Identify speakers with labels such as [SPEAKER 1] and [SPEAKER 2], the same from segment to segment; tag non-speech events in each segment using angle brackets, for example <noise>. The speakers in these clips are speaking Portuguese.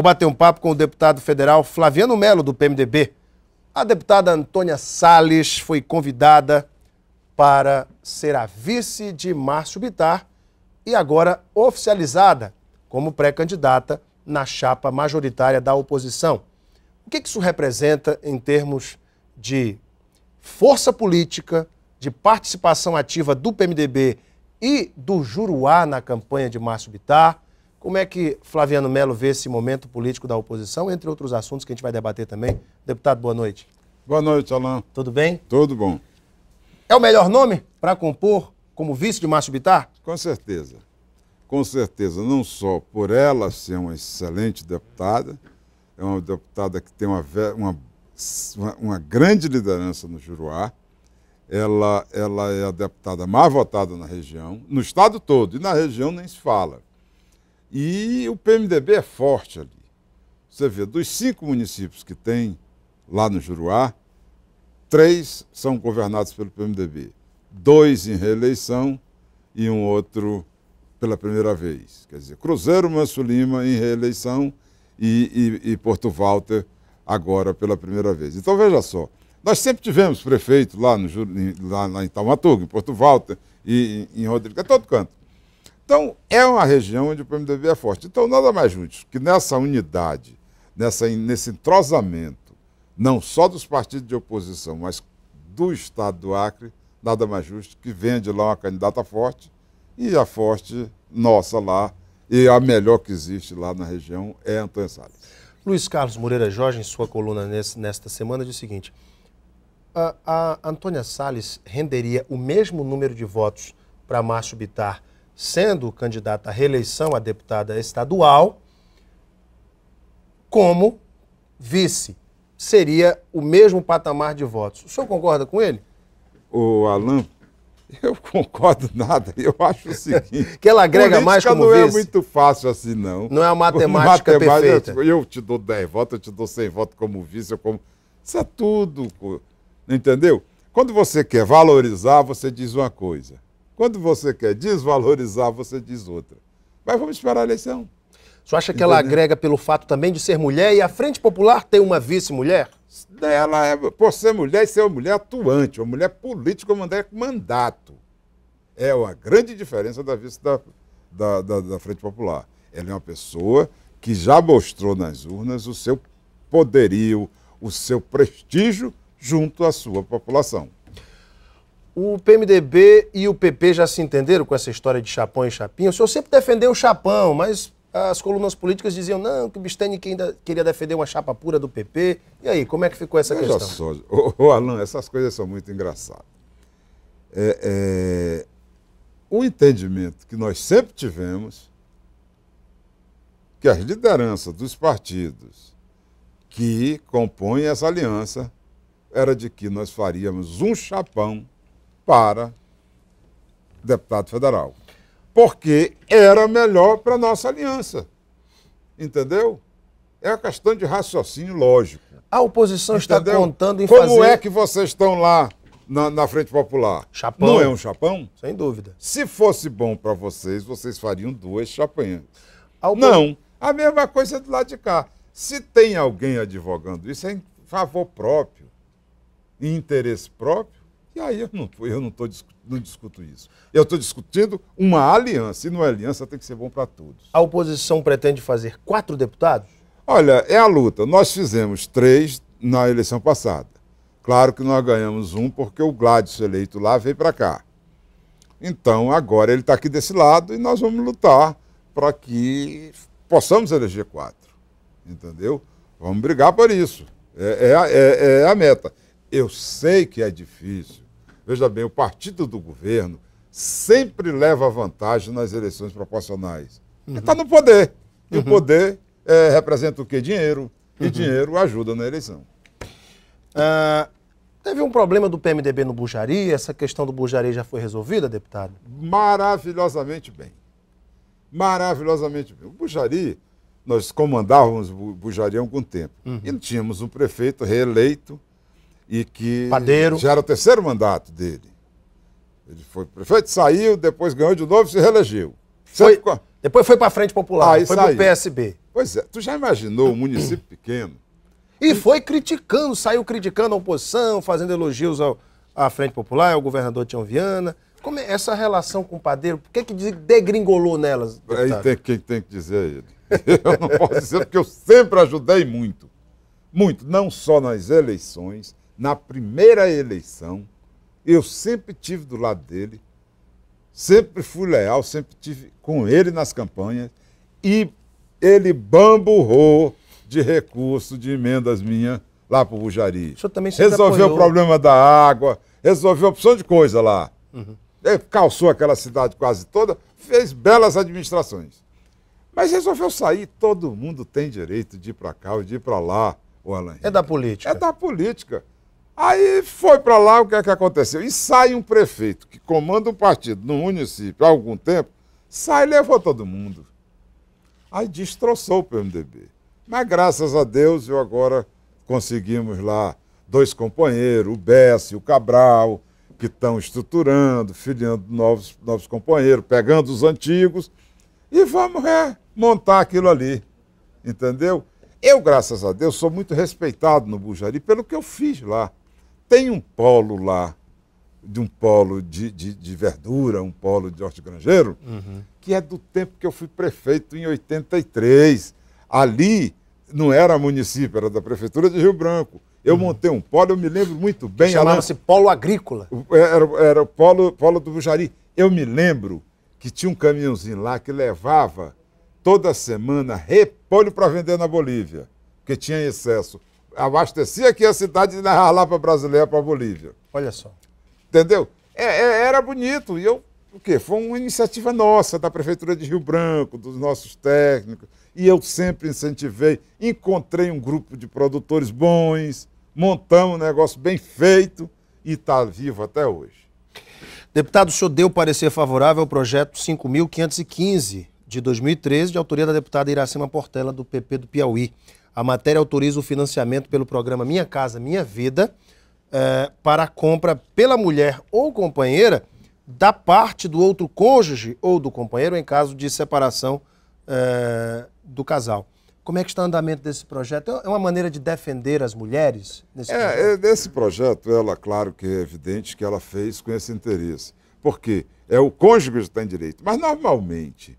[SPEAKER 1] Vou bater um papo com o deputado federal Flaviano Melo, do PMDB. A deputada Antônia Salles foi convidada para ser a vice de Márcio Bitar e agora oficializada como pré-candidata na chapa majoritária da oposição. O que isso representa em termos de força política, de participação ativa do PMDB e do Juruá na campanha de Márcio Bitar? Como é que Flaviano Melo vê esse momento político da oposição, entre outros assuntos que a gente vai debater também? Deputado, boa noite. Boa noite, Alain. Tudo bem? Tudo bom. É o melhor nome para compor como vice de Márcio Bitar?
[SPEAKER 2] Com certeza. Com certeza, não só por ela ser uma excelente deputada, é uma deputada que tem uma, uma, uma grande liderança no Juruá, ela, ela é a deputada mais votada na região, no estado todo, e na região nem se fala. E o PMDB é forte ali. Você vê, dos cinco municípios que tem lá no Juruá, três são governados pelo PMDB. Dois em reeleição e um outro pela primeira vez. Quer dizer, Cruzeiro Manso Lima em reeleição e, e, e Porto Walter agora pela primeira vez. Então veja só, nós sempre tivemos prefeito lá, no, lá, lá em Taumaturgo, em Porto Walter e em, em Rodrigo, é todo canto. Então, é uma região onde o PMDB é forte. Então, nada mais justo que nessa unidade, nessa, nesse entrosamento, não só dos partidos de oposição, mas do Estado do Acre, nada mais justo que de lá uma candidata forte e a forte nossa lá, e a melhor que existe lá na região é Antônio Salles.
[SPEAKER 1] Luiz Carlos Moreira Jorge, em sua coluna nesse, nesta semana, diz o seguinte: a, a Antônia Salles renderia o mesmo número de votos para Márcio Bitar sendo candidata à reeleição a deputada estadual, como vice. Seria o mesmo patamar de votos. O senhor concorda com ele? O Alan, eu concordo nada. Eu acho o seguinte. <laughs> que ela agrega mais como não é vice. é muito
[SPEAKER 2] fácil assim, não. Não é uma <laughs> matemática, matemática perfeita. Eu, eu te dou 10 votos, eu te dou 100 votos como vice, eu como... Isso é tudo, entendeu? Quando você quer valorizar, você diz uma coisa. Quando você quer desvalorizar, você diz outra. Mas vamos esperar a eleição. Você acha que Entendeu? ela agrega pelo fato também de ser mulher e a Frente Popular tem uma vice-mulher? Ela é, por ser mulher e ser uma mulher atuante, uma mulher política, uma mulher com mandato. É uma grande diferença da vice da, da, da, da Frente Popular. Ela é uma pessoa que já mostrou nas urnas o seu poderio,
[SPEAKER 1] o seu prestígio junto à sua população. O PMDB e o PP já se entenderam com essa história de chapão e chapinha? O senhor sempre defendeu o chapão, mas as colunas políticas diziam não, que o Bistene que ainda queria defender uma chapa pura do PP. E aí, como é que ficou essa questão? questão?
[SPEAKER 2] Só, ô, ô, Alan, essas coisas são muito engraçadas. É, é, o entendimento que nós sempre tivemos que as lideranças dos partidos que compõem essa aliança era de que nós faríamos um chapão para deputado federal. Porque era melhor para nossa aliança. Entendeu? É uma questão de raciocínio lógico. A oposição Entendeu? está contando em Como fazer... Como é que vocês estão lá na, na, Frente Popular? Chapão. Não é um chapão? Sem dúvida. Se fosse bom para vocês, vocês fariam duas chapanhas. Não. A mesma coisa do lado de cá. Se tem alguém advogando isso, é em favor próprio, em interesse próprio, e aí eu não eu não, tô, não discuto isso. Eu estou discutindo uma aliança, e numa aliança tem que ser bom para todos. A
[SPEAKER 1] oposição pretende fazer quatro deputados?
[SPEAKER 2] Olha, é a luta. Nós fizemos três na eleição passada. Claro que nós ganhamos um porque o Gladys eleito lá veio para cá. Então agora ele está aqui desse lado e nós vamos lutar para que possamos eleger quatro. Entendeu? Vamos brigar por isso. é, é, é, é a meta. Eu sei que é difícil. Veja bem, o partido do governo sempre leva vantagem nas eleições proporcionais. Uhum. Está no
[SPEAKER 1] poder. E uhum. o poder é, representa o quê? Dinheiro. E uhum. dinheiro ajuda na eleição. Ah, teve um problema do PMDB no Bujari. Essa questão do Bujari já foi resolvida, deputado? Maravilhosamente bem. Maravilhosamente
[SPEAKER 2] bem. O Bujari, nós comandávamos o Bujari há algum tempo. Uhum. E tínhamos um prefeito reeleito e que Padeiro. já era o terceiro mandato dele. Ele foi prefeito, saiu, depois ganhou de novo e se reelegeu. Foi, ficou... Depois foi para a Frente
[SPEAKER 1] Popular, ah, foi para o PSB. Pois é, tu já imaginou um município <coughs> pequeno? E foi criticando, saiu criticando a oposição, fazendo elogios ao, à Frente Popular, ao governador Tião Viana. Como é essa relação com o padeiro? Por que, que degringolou nelas? Deputado? Aí
[SPEAKER 2] tem, quem tem que dizer a ele. <laughs> Eu não posso dizer,
[SPEAKER 1] porque eu sempre ajudei muito. Muito, não
[SPEAKER 2] só nas eleições, na primeira eleição, eu sempre tive do lado dele, sempre fui leal, sempre tive com ele nas campanhas e ele bamburrou de recurso, de emendas minhas lá para o Bujari. O senhor também se Resolveu apoiou. o problema da água, resolveu opção de coisa lá. Uhum. Ele calçou aquela cidade quase toda, fez belas administrações. Mas resolveu sair, todo mundo tem direito de ir para cá ou de ir para lá, o Alan. É da política. É da política. Aí foi para lá, o que é que aconteceu? E sai um prefeito que comanda um partido no município há algum tempo, sai e levou todo mundo. Aí destroçou o PMDB. Mas graças a Deus eu agora conseguimos lá dois companheiros, o Bess e o Cabral, que estão estruturando, filiando novos, novos companheiros, pegando os antigos, e vamos remontar aquilo ali. Entendeu? Eu, graças a Deus, sou muito respeitado no Bujari pelo que eu fiz lá tem um polo lá, de um polo de, de, de verdura, um polo de hortigranjeiro, uhum. que é do tempo que eu fui prefeito em 83. Ali não era município, era da prefeitura de Rio Branco. Eu uhum. montei um polo, eu me lembro muito bem. Chamava-se Alan... Polo Agrícola. É, era, era o polo, polo do Bujari. Eu me lembro que tinha um caminhãozinho lá que levava toda semana repolho para vender na Bolívia, porque tinha excesso abastecia aqui a cidade na para brasileira para a Bolívia. Olha só. Entendeu? É, é, era bonito. E eu, o quê? Foi uma iniciativa nossa, da Prefeitura de Rio Branco, dos nossos técnicos. E eu sempre incentivei. Encontrei um grupo de produtores bons,
[SPEAKER 1] montamos um negócio bem feito e está vivo até hoje. Deputado, o senhor deu parecer favorável ao projeto 5.515 de 2013, de autoria da deputada Iracema Portela, do PP do Piauí. A matéria autoriza o financiamento pelo programa Minha Casa Minha Vida eh, para a compra pela mulher ou companheira da parte do outro cônjuge ou do companheiro em caso de separação eh, do casal. Como é que está o andamento desse projeto? É uma maneira de defender as mulheres? Nesse é, projeto?
[SPEAKER 2] É, nesse projeto, ela, claro que é evidente que ela fez com esse interesse. Porque é o cônjuge que está em direito. Mas, normalmente,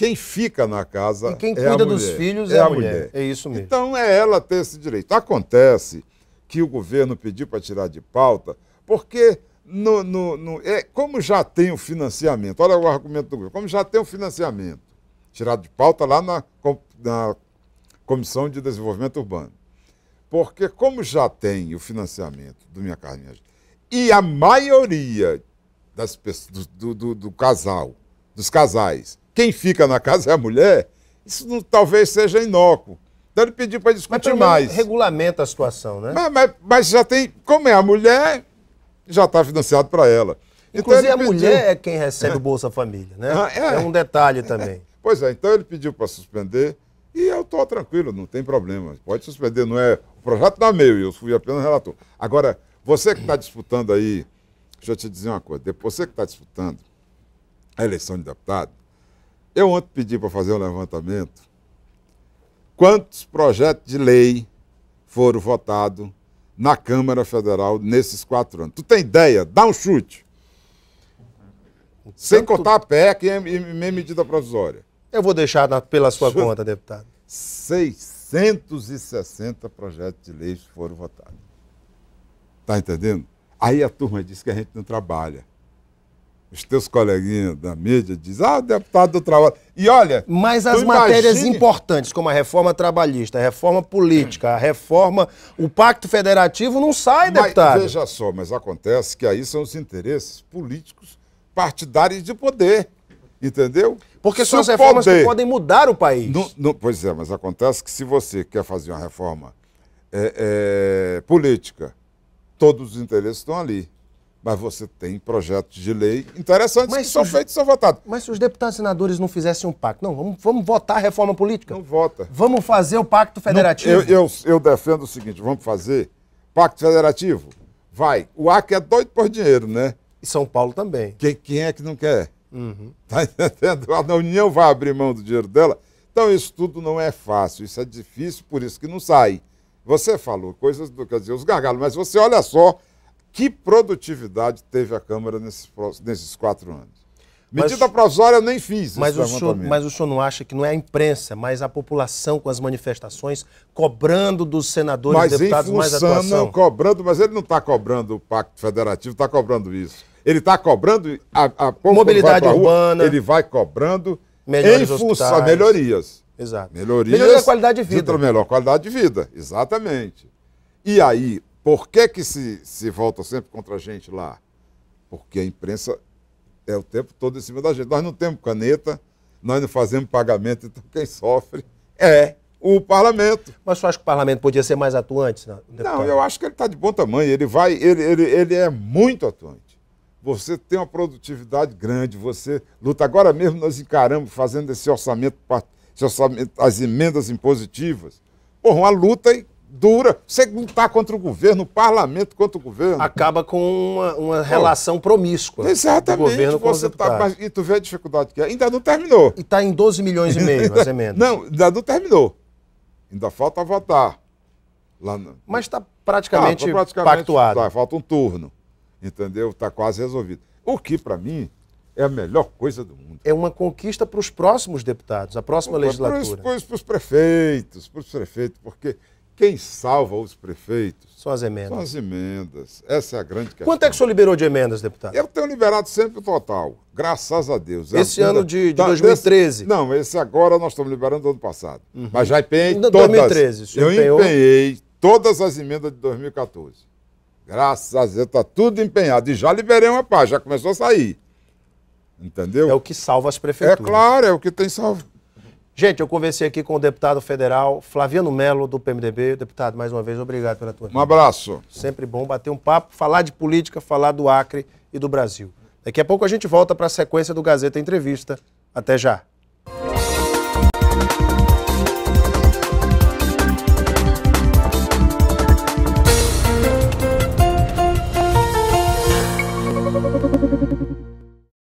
[SPEAKER 2] quem fica na casa e quem é cuida dos filhos é, é a mulher. mulher. É isso mesmo. Então é ela ter esse direito. Acontece que o governo pediu para tirar de pauta, porque no, no, no, é, como já tem o financiamento, olha o argumento do governo, como já tem o financiamento, tirado de pauta lá na, na Comissão de Desenvolvimento Urbano. Porque como já tem o financiamento do Minha Carne Minha e a maioria das pessoas, do, do, do casal, dos casais, quem fica na casa é a mulher, isso não, talvez seja inócuo. Então ele pediu para discutir mas, mais.
[SPEAKER 1] Regulamenta a situação,
[SPEAKER 2] né? Mas, mas, mas, já tem. Como é a mulher, já está financiado para ela. Então, Inclusive, então, a pediu... mulher é quem recebe o
[SPEAKER 1] Bolsa Família, né? Ah, é, é, um detalhe é. também. É. Pois é, então ele
[SPEAKER 2] pediu para suspender e eu estou tranquilo, não tem problema. Pode suspender, não é. O projeto não é meu, eu fui apenas relator. Agora, você que está disputando aí, deixa eu te dizer uma coisa, você que está disputando a eleição de deputado, eu ontem pedi para fazer um levantamento. Quantos projetos de lei foram votados na Câmara Federal nesses quatro anos? Tu tem ideia? Dá um chute. Tanto... Sem contar a PEC e medida provisória. Eu vou deixar na, pela sua conta, deputado. 660 projetos de leis foram votados. Está entendendo? Aí a turma diz que a gente não trabalha os teus coleguinhas da mídia dizem, ah, deputado do trabalho. E olha. Mas as matérias imagine...
[SPEAKER 1] importantes, como a reforma trabalhista, a reforma política, a reforma. O Pacto Federativo não sai, mas, deputado. Veja
[SPEAKER 2] só, mas acontece que aí são os interesses políticos partidários de poder. Entendeu? Porque são as reformas poder... que podem mudar o país. No, no, pois é, mas acontece que se você quer fazer uma reforma é, é, política, todos os interesses estão ali. Mas você tem projetos de lei
[SPEAKER 1] interessantes mas que são os, feitos e são votados. Mas se os deputados e senadores não fizessem um pacto, não, vamos, vamos votar a reforma política? Não vota. Vamos fazer o pacto federativo? Não, eu, eu,
[SPEAKER 2] eu, defendo o seguinte: vamos fazer pacto federativo? Vai. O Acre é doido por dinheiro, né? E São Paulo também. Quem, quem é que não quer? Uhum. Tá entendendo? A União vai abrir mão do dinheiro dela. Então, isso tudo não é fácil, isso é difícil, por isso que não sai. Você falou coisas do. Quer dizer, os gargalos, mas você olha só que produtividade teve a Câmara nesses, nesses quatro anos? Medida mas, provisória eu nem fiz. Mas o, senhor, mas
[SPEAKER 1] o senhor não acha que não é a imprensa, mas a população com as manifestações cobrando dos senadores mas e deputados mais atuação? Não,
[SPEAKER 2] cobrando, mas ele não está cobrando o Pacto Federativo, está cobrando isso. Ele está cobrando a, a mobilidade urbana. ele vai cobrando melhorias em função melhorias. Exato. Melhorias. Melhoria da qualidade de vida. melhor qualidade de vida, exatamente. E aí, por que, que se, se volta sempre contra a gente lá? Porque a imprensa é o tempo todo em cima da gente. Nós não temos caneta, nós não fazemos pagamento, então quem sofre é o parlamento. Mas você acha que o parlamento podia ser mais atuante? Não, não eu acho que ele está de bom tamanho. Ele vai, ele, ele, ele é muito atuante. Você tem uma produtividade grande, você luta. Agora mesmo nós encaramos fazendo esse orçamento, esse orçamento as emendas impositivas. Porra, uma luta dura. Você lutar tá contra o governo, o parlamento contra o governo.
[SPEAKER 1] Acaba com uma, uma relação
[SPEAKER 2] Pô, promíscua. Exatamente. Do governo você tá com tá, mas, e tu vê a dificuldade que é. Ainda não terminou. E está em 12 milhões e meio as <laughs> emendas. Não, ainda não terminou. Ainda falta votar. Lá no... Mas está
[SPEAKER 1] praticamente, tá, tá, praticamente pactuado.
[SPEAKER 2] Tá, falta um turno. Entendeu? Está quase resolvido. O que, para mim, é a melhor coisa do mundo. É uma conquista para os próximos deputados, a próxima legislatura. Para os prefeitos, para os prefeitos, porque quem salva os prefeitos? São as emendas. São as emendas. Essa é a grande questão. Quanto
[SPEAKER 1] é que o senhor liberou de emendas,
[SPEAKER 2] deputado? Eu tenho liberado sempre o total, graças a Deus. Esse ano de, de tá, 2013? Desse, não, esse agora nós estamos liberando do ano passado. Uhum. Mas já empenhei todas. 2013, Eu empenhou? empenhei todas as emendas de 2014. Graças a Deus, está tudo empenhado. E já liberei uma parte, já começou a sair. Entendeu? É o que salva as prefeituras. É
[SPEAKER 1] claro, é o que tem salvo. Gente, eu conversei aqui com o deputado federal Flaviano Melo, do PMDB. Deputado, mais uma vez, obrigado pela tua. Um vida. abraço. Sempre bom bater um papo, falar de política, falar do Acre e do Brasil. Daqui a pouco a gente volta para a sequência do Gazeta Entrevista. Até já.